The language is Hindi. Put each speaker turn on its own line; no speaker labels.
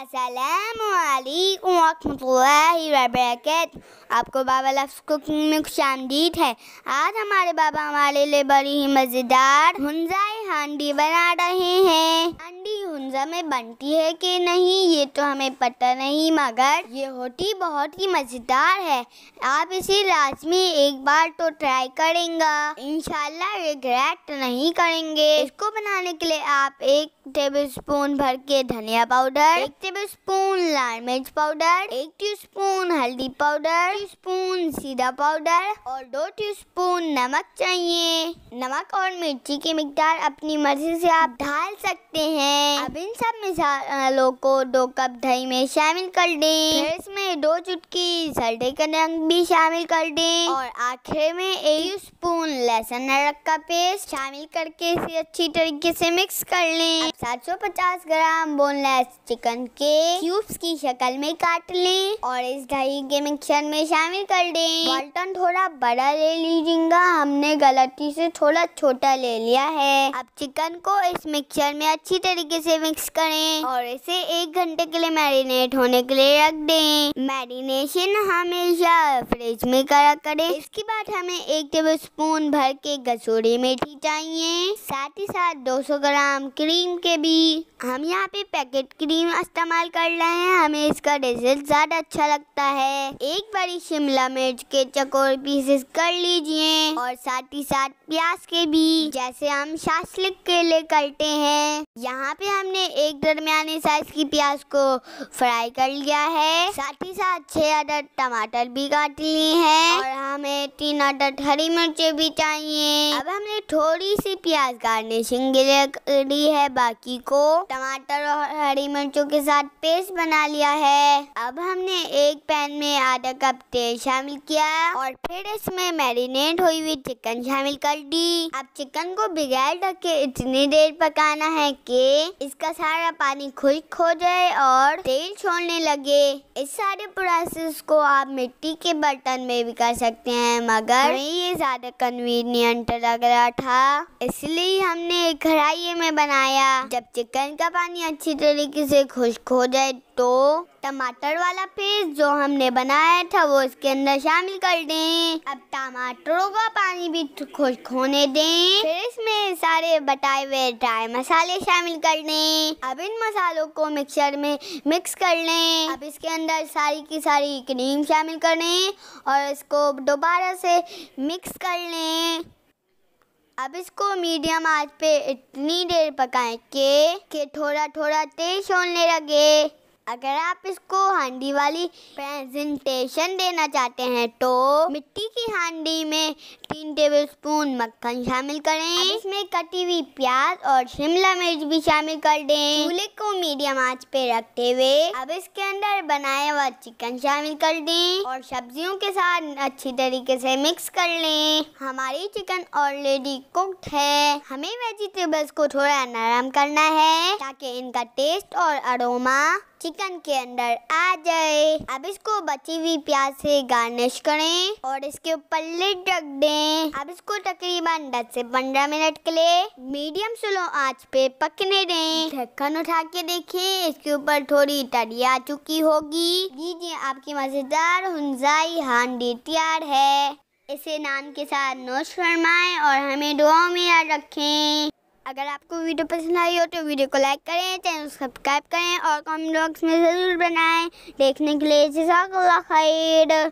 असलकुम वरक आपको बाबा लफ्स कुकिंग में खुश आमदीद है आज हमारे बाबा हमारे लिए बड़ी ही मज़ेदार हंजाए हांडी बना रहे हैं हांडी हंजा में बनती है कि नहीं ये तो हमें पता नहीं मगर ये होती बहुत ही मज़ेदार है आप इसे लाजमी एक बार तो ट्राई करेंगे इन ये रिग्रेट नहीं करेंगे इसको बनाने के लिए आप एक टेबल स्पून भर के धनिया पाउडर एक टेबल स्पून लाल मिर्च पाउडर एक टी स्पून हल्दी पाउडर टी स्पून सीधा पाउडर और दो टी स्पून नमक चाहिए नमक और मिर्ची की मकदार अपनी मर्जी से आप डाल सकते हैं अब इन सब मिसालों को दो कप दही में शामिल कर दें फिर इसमें दो चुटकी सरडे का रंग भी शामिल कर दें और आखिर में एक स्पून लहसुन अदरक का पेस्ट शामिल करके इसे अच्छी तरीके से मिक्स कर लें 750 ग्राम बोनलेस चिकन के क्यूब्स की शक्ल में काट लें और इस दही के मिक्सर में शामिल कर दें बर्तन थोड़ा बड़ा ले लीजिएगा हमने गलती से थोड़ा छोटा ले लिया है अब चिकन को इस मिक्सर में अच्छी तरीके से मिक्स करें और इसे एक घंटे के लिए मैरिनेट होने के लिए रख दें मैरिनेशन हमेशा फ्रिज में करा करें इसके बाद हमें एक टेबल स्पून भर के कसूरी मेथी चाहिए साथ ही साथ दो ग्राम क्रीम के भी हम यहाँ पे पैकेट क्रीम इस्तेमाल कर रहे हैं हमें इसका रिजल्ट ज़्यादा अच्छा लगता है एक बड़ी शिमला मिर्च के चकोर पीसेस कर लीजिए और साथ ही साथ प्याज के भी जैसे हम शासलिक लिए करते हैं यहाँ पे हमने एक दरमियाने साइज की प्याज को फ्राई कर लिया है साथ ही साथ छह अदर टमाटर भी काट लिए हैं और हमें तीन अदर हरी मिर्चे भी चाहिए अब हमने थोड़ी सी प्याज गार्निशिंग के लिए ली है बाकी को टमाटर और हरी मिर्चों के साथ पेस्ट बना लिया है अब हमने एक पैन में आधा कप तेल शामिल किया और फिर इसमें मैरिनेट हुई हुई चिकन शामिल कर दी अब चिकन को बगैर ढके इतनी देर पकाना है कि इसका सारा पानी खुश्क हो जाए और तेल छोड़ने लगे इस सारे प्रोसेस को आप मिट्टी के बर्तन में भी कर सकते हैं मगर ये ज्यादा कन्वीनियंट लग रहा था इसलिए हमने कढ़ाई में बनाया जब चिकन का पानी अच्छी तरीके से खुश्क हो जाए तो टमाटर वाला पेस्ट जो हमने बनाया था वो इसके अंदर शामिल कर दें अब टमाटरों का पानी भी खुश्क होने दें फिर इसमें सारे बटाए हुए ड्राई मसाले शामिल कर दें अब इन मसालों को मिक्सर में मिक्स कर लें अब इसके अंदर सारी की सारी क्रीम शामिल कर लें और इसको दोबारा से मिक्स कर लें अब इसको मीडियम आंच पे इतनी देर पकाएं कि थोड़ा थोड़ा तेज होने लगे अगर आप इसको हांडी वाली प्रेजेंटेशन देना चाहते हैं तो मिट्टी की हांडी में तीन टेबल स्पून मक्खन शामिल करें इसमें कटी हुई प्याज और शिमला मिर्च भी शामिल कर दें चूल्हे को मीडियम आंच पे रखते हुए अब इसके अंदर बनाया हुआ चिकन शामिल कर दें और सब्जियों के साथ अच्छी तरीके से मिक्स कर लें हमारी चिकन ऑलरेडी कुक्ड है हमें वेजिटेबल्स को थोड़ा नरम करना है ताकि इनका टेस्ट और अरोमा चिकन के अंदर आ जाए अब इसको बची हुई प्याज से गार्निश करें और इसके ऊपर लिड रख दें अब इसको तकरीबन 10 से 15 मिनट के लिए मीडियम स्लो आंच पे पकने दें ढक्कन उठा के देखें इसके ऊपर थोड़ी तरी आ चुकी होगी दीजिए आपकी मजेदार हंजाई हांडी तैयार है इसे नान के साथ नोश फरमाएं और हमें दुआओं में याद रखें अगर आपको वीडियो पसंद आई हो तो वीडियो को लाइक करें चैनल सब्सक्राइब करें और कमेंट बॉक्स में ज़रूर बनाएं देखने के लिए जजाक खैर